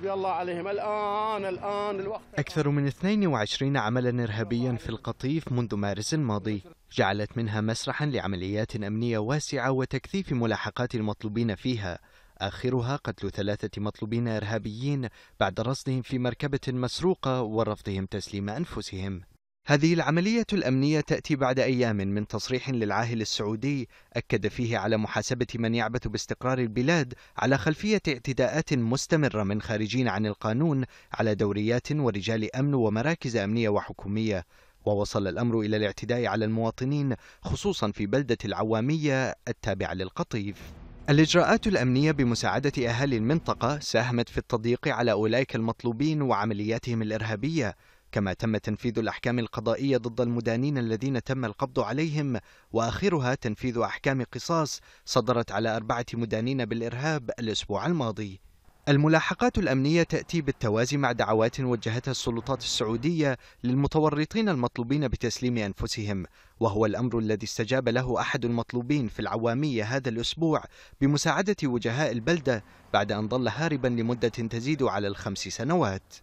حسبي الله عليهم الآن الآن الوقت أكثر من 22 عملا إرهابيا في القطيف منذ مارس الماضي جعلت منها مسرحا لعمليات أمنية واسعة وتكثيف ملاحقات المطلوبين فيها آخرها قتل ثلاثة مطلوبين إرهابيين بعد رصدهم في مركبة مسروقة ورفضهم تسليم أنفسهم هذه العملية الأمنية تأتي بعد أيام من تصريح للعاهل السعودي أكد فيه على محاسبة من يعبث باستقرار البلاد على خلفية اعتداءات مستمرة من خارجين عن القانون على دوريات ورجال أمن ومراكز أمنية وحكومية ووصل الأمر إلى الاعتداء على المواطنين خصوصا في بلدة العوامية التابعة للقطيف الإجراءات الأمنية بمساعدة أهالي المنطقة ساهمت في التضييق على أولئك المطلوبين وعملياتهم الإرهابية كما تم تنفيذ الأحكام القضائية ضد المدانين الذين تم القبض عليهم وآخرها تنفيذ أحكام قصاص صدرت على أربعة مدانين بالإرهاب الأسبوع الماضي الملاحقات الأمنية تأتي بالتوازي مع دعوات وجهتها السلطات السعودية للمتورطين المطلوبين بتسليم أنفسهم وهو الأمر الذي استجاب له أحد المطلوبين في العوامية هذا الأسبوع بمساعدة وجهاء البلدة بعد أن ظل هاربا لمدة تزيد على الخمس سنوات